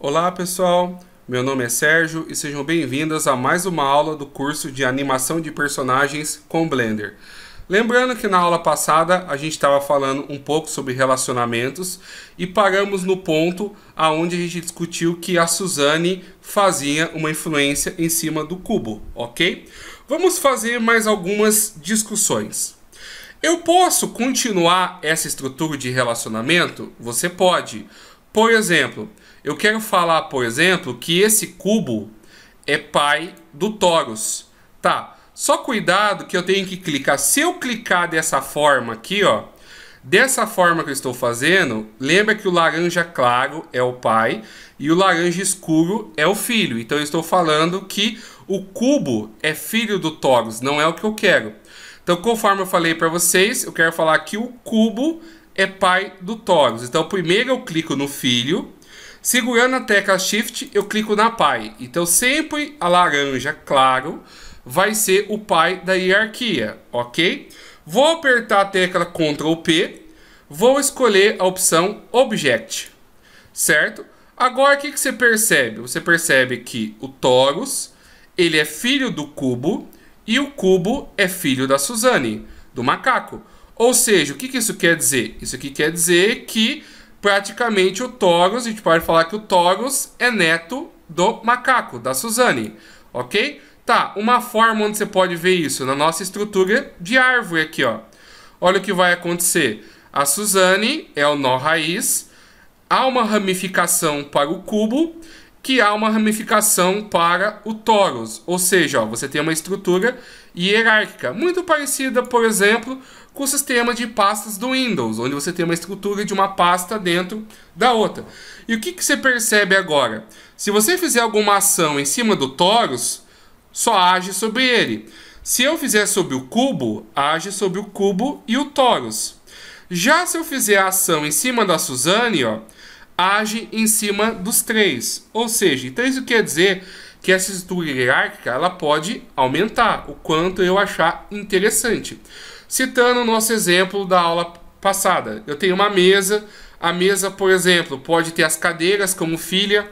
Olá pessoal, meu nome é Sérgio e sejam bem-vindos a mais uma aula do curso de animação de personagens com Blender. Lembrando que na aula passada a gente estava falando um pouco sobre relacionamentos e paramos no ponto aonde a gente discutiu que a Suzane fazia uma influência em cima do cubo, ok? Vamos fazer mais algumas discussões. Eu posso continuar essa estrutura de relacionamento? Você pode. Por exemplo, eu quero falar, por exemplo, que esse cubo é pai do torus. Tá, só cuidado que eu tenho que clicar. Se eu clicar dessa forma aqui, ó, dessa forma que eu estou fazendo, lembra que o laranja claro é o pai e o laranja escuro é o filho. Então eu estou falando que o cubo é filho do torus, não é o que eu quero. Então, conforme eu falei para vocês, eu quero falar que o cubo é pai do torus. Então, primeiro eu clico no filho, Segurando a tecla Shift, eu clico na pai. Então sempre a laranja, claro, vai ser o pai da hierarquia, ok? Vou apertar a tecla Ctrl P, vou escolher a opção Object, certo? Agora o que, que você percebe? Você percebe que o Torus ele é filho do cubo e o cubo é filho da Suzane, do macaco. Ou seja, o que, que isso quer dizer? Isso aqui quer dizer que praticamente o torus a gente pode falar que o torus é neto do macaco, da Suzane, ok? Tá, uma forma onde você pode ver isso, na nossa estrutura de árvore aqui, ó. Olha o que vai acontecer. A Suzane é o nó raiz, há uma ramificação para o cubo, que há uma ramificação para o torus, ou seja, ó, você tem uma estrutura hierárquica, muito parecida, por exemplo, com o sistema de pastas do Windows, onde você tem uma estrutura de uma pasta dentro da outra. E o que, que você percebe agora? Se você fizer alguma ação em cima do torus, só age sobre ele. Se eu fizer sobre o cubo, age sobre o cubo e o torus. Já se eu fizer a ação em cima da Suzane, ó, age em cima dos três. Ou seja, então isso quer dizer que essa estrutura hierárquica ela pode aumentar o quanto eu achar interessante. Citando o nosso exemplo da aula passada, eu tenho uma mesa, a mesa, por exemplo, pode ter as cadeiras como filha,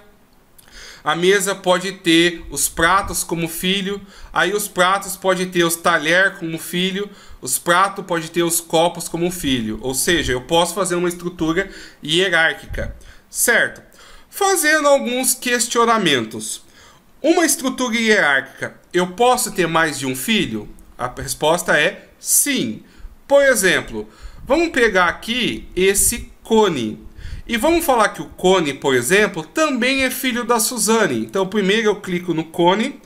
a mesa pode ter os pratos como filho, aí os pratos pode ter os talher como filho, os pratos pode ter os copos como filho. Ou seja, eu posso fazer uma estrutura hierárquica. Certo. Fazendo alguns questionamentos. Uma estrutura hierárquica, eu posso ter mais de um filho? A resposta é sim. Por exemplo, vamos pegar aqui esse Cone. E vamos falar que o Cone, por exemplo, também é filho da Suzane. Então, primeiro eu clico no Cone,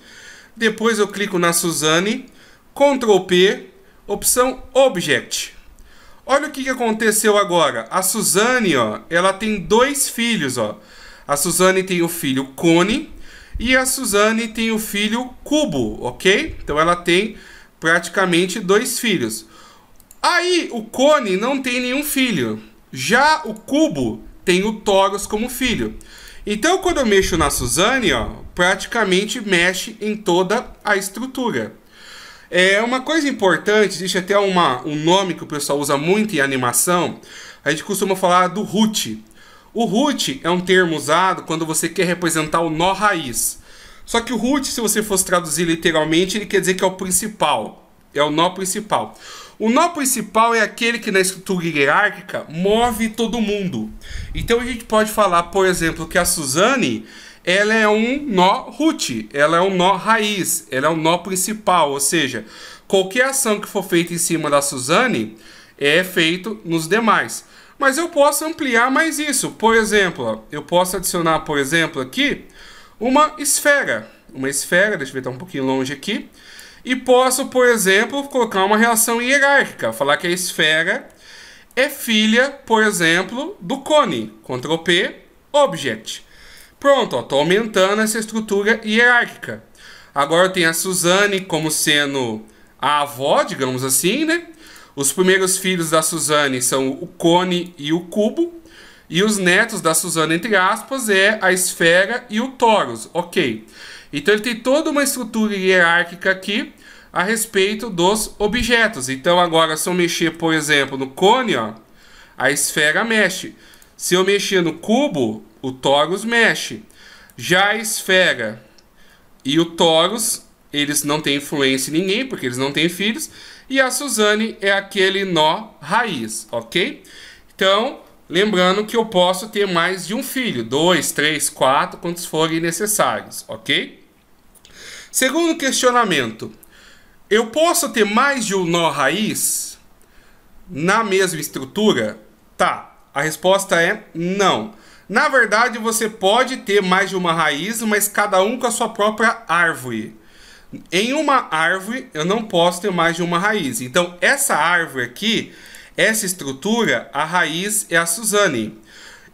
depois eu clico na Suzane, Ctrl P, opção Object. Olha o que, aconteceu agora. A Suzane, ó, ela tem dois filhos, ó. A Suzane tem o filho Cone e a Suzane tem o filho Cubo, ok? Então ela tem praticamente dois filhos. Aí o Cone não tem nenhum filho. Já o Cubo tem o Toros como filho. Então quando eu mexo na Suzane, ó, praticamente mexe em toda a estrutura. É uma coisa importante, existe até uma, um nome que o pessoal usa muito em animação. A gente costuma falar do root. O root é um termo usado quando você quer representar o nó raiz. Só que o root, se você fosse traduzir literalmente, ele quer dizer que é o principal. É o nó principal. O nó principal é aquele que na estrutura hierárquica move todo mundo. Então a gente pode falar, por exemplo, que a Suzane ela é um nó root, ela é um nó raiz, ela é um nó principal, ou seja, qualquer ação que for feita em cima da Suzane é feito nos demais. Mas eu posso ampliar mais isso. Por exemplo, eu posso adicionar, por exemplo, aqui uma esfera. Uma esfera, deixa eu ver, tá um pouquinho longe aqui. E posso, por exemplo, colocar uma relação hierárquica, falar que a esfera é filha, por exemplo, do cone. Ctrl P, object. Pronto, ó, tô aumentando essa estrutura hierárquica. Agora eu tenho a Suzane como sendo a avó, digamos assim, né? Os primeiros filhos da Suzane são o cone e o cubo. E os netos da Suzane, entre aspas, é a esfera e o Torus, Ok. Então ele tem toda uma estrutura hierárquica aqui a respeito dos objetos. Então agora se eu mexer, por exemplo, no cone, ó, a esfera mexe. Se eu mexer no cubo, o torus mexe. Já a esfera e o torus, eles não têm influência em ninguém, porque eles não têm filhos. E a Suzane é aquele nó raiz, ok? Então, lembrando que eu posso ter mais de um filho. Dois, três, quatro, quantos forem necessários, ok? Segundo questionamento. Eu posso ter mais de um nó raiz na mesma estrutura? Tá, a resposta é não. Na verdade, você pode ter mais de uma raiz, mas cada um com a sua própria árvore. Em uma árvore, eu não posso ter mais de uma raiz. Então, essa árvore aqui, essa estrutura, a raiz é a Suzane.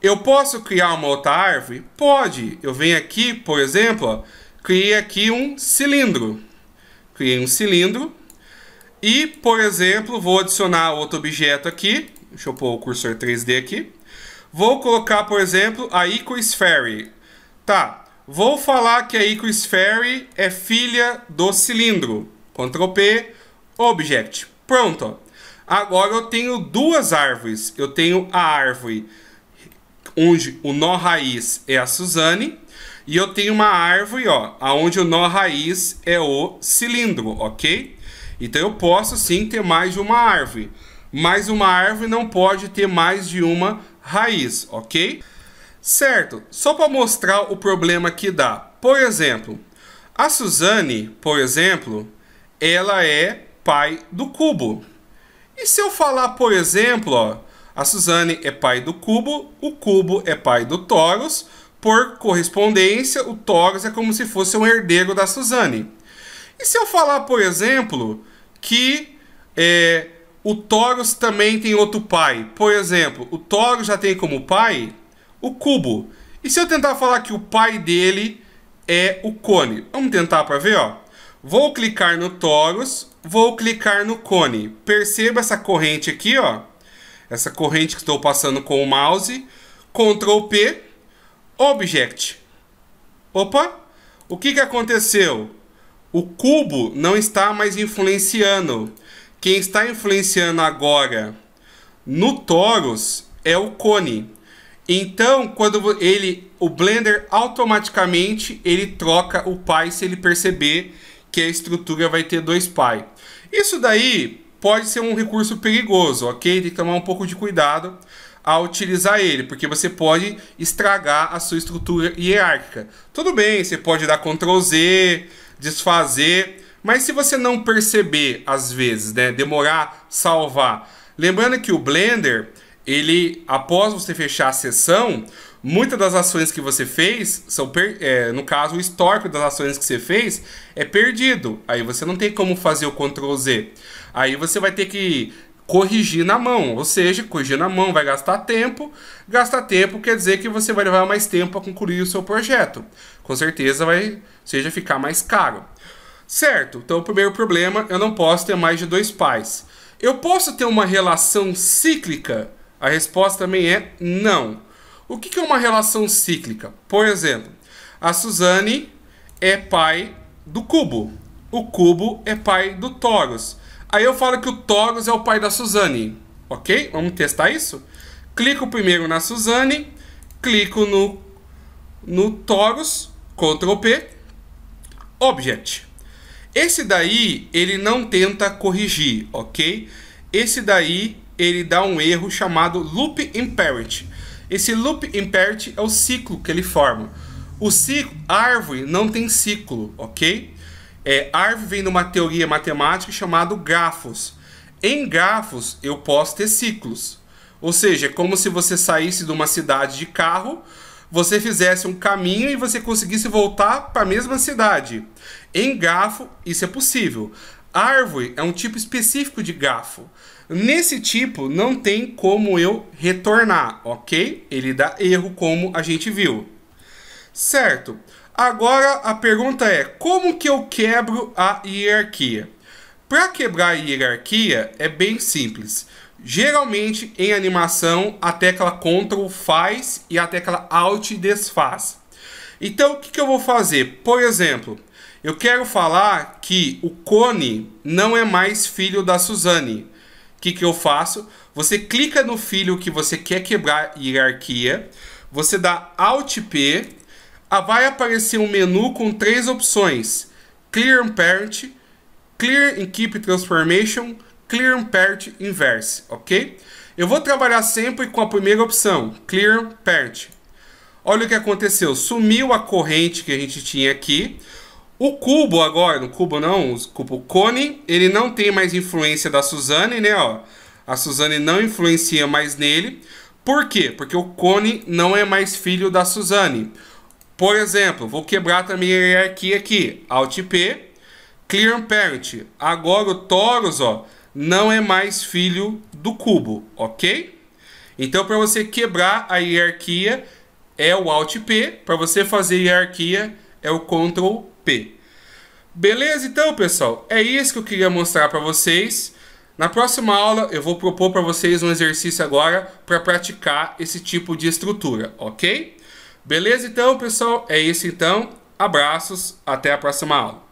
Eu posso criar uma outra árvore? Pode. Eu venho aqui, por exemplo, ó, criei aqui um cilindro. Criei um cilindro. E, por exemplo, vou adicionar outro objeto aqui. Deixa eu pôr o cursor 3D aqui. Vou colocar, por exemplo, a Icosphere. Tá, vou falar que a Icosphere é filha do cilindro. Ctrl P, Object. Pronto. Agora eu tenho duas árvores. Eu tenho a árvore onde o nó raiz é a Suzane. E eu tenho uma árvore, ó, onde o nó raiz é o cilindro, ok? Então eu posso sim ter mais de uma árvore mas uma árvore não pode ter mais de uma raiz, ok? Certo, só para mostrar o problema que dá. Por exemplo, a Suzane, por exemplo, ela é pai do cubo. E se eu falar, por exemplo, ó, a Suzane é pai do cubo, o cubo é pai do Taurus, por correspondência, o Taurus é como se fosse um herdeiro da Suzane. E se eu falar, por exemplo, que é, o Taurus também tem outro pai. Por exemplo, o Taurus já tem como pai o cubo. E se eu tentar falar que o pai dele é o cone? Vamos tentar para ver, ó. Vou clicar no Taurus, vou clicar no cone. Perceba essa corrente aqui, ó. Essa corrente que estou passando com o mouse. Ctrl P, Object. Opa, o que, que aconteceu? O cubo não está mais influenciando. Quem está influenciando agora no Taurus é o Cone. Então, quando ele, o Blender automaticamente ele troca o pai se ele perceber que a estrutura vai ter dois pai. Isso daí pode ser um recurso perigoso, ok? Tem que tomar um pouco de cuidado a utilizar ele, porque você pode estragar a sua estrutura hierárquica. Tudo bem, você pode dar Ctrl Z, desfazer, mas se você não perceber, às vezes, né, demorar, salvar. Lembrando que o Blender, ele, após você fechar a sessão, muitas das ações que você fez são, é, no caso, o histórico das ações que você fez é perdido. Aí você não tem como fazer o Ctrl Z. Aí você vai ter que corrigir na mão, ou seja, corrigir na mão vai gastar tempo. Gastar tempo quer dizer que você vai levar mais tempo a concluir o seu projeto. Com certeza vai, seja ficar mais caro. Certo, então o primeiro problema, eu não posso ter mais de dois pais. Eu posso ter uma relação cíclica? A resposta também é não. O que é uma relação cíclica? Por exemplo, a Suzane é pai do cubo. O cubo é pai do Taurus. Aí eu falo que o Taurus é o pai da Suzane. Ok? Vamos testar isso? Clico primeiro na Suzane, clico no, no Taurus, Ctrl P, Object. Esse daí, ele não tenta corrigir, ok? Esse daí, ele dá um erro chamado loop imperative. Esse loop imperative é o ciclo que ele forma. O ciclo, árvore não tem ciclo, ok? É, árvore vem de uma teoria matemática chamada grafos. Em grafos, eu posso ter ciclos. Ou seja, é como se você saísse de uma cidade de carro você fizesse um caminho e você conseguisse voltar para a mesma cidade. Em garfo, isso é possível. Árvore é um tipo específico de garfo. Nesse tipo, não tem como eu retornar, ok? Ele dá erro, como a gente viu. Certo. Agora a pergunta é: como que eu quebro a hierarquia? Para quebrar a hierarquia é bem simples. Geralmente, em animação, a tecla Ctrl faz e a tecla Alt desfaz. Então, o que, que eu vou fazer? Por exemplo, eu quero falar que o Cone não é mais filho da Suzane. O que, que eu faço? Você clica no filho que você quer quebrar hierarquia, você dá Alt P, ah, vai aparecer um menu com três opções: Clear Parent, Clear and Keep Transformation Clear Pert Inverse, ok? Eu vou trabalhar sempre com a primeira opção, Clear Pert. Olha o que aconteceu, sumiu a corrente que a gente tinha aqui. O cubo agora, no cubo não, o cubo cone, ele não tem mais influência da Suzane, né? Ó, a Suzane não influencia mais nele. Por quê? Porque o cone não é mais filho da Suzane. Por exemplo, vou quebrar também a hierarquia aqui. Alt P, Clear Parent. Agora o Taurus, ó, não é mais filho do cubo, ok? Então, para você quebrar a hierarquia, é o Alt P. Para você fazer hierarquia, é o Ctrl P. Beleza? Então, pessoal, é isso que eu queria mostrar para vocês. Na próxima aula, eu vou propor para vocês um exercício agora para praticar esse tipo de estrutura, ok? Beleza? Então, pessoal, é isso então. Abraços, até a próxima aula.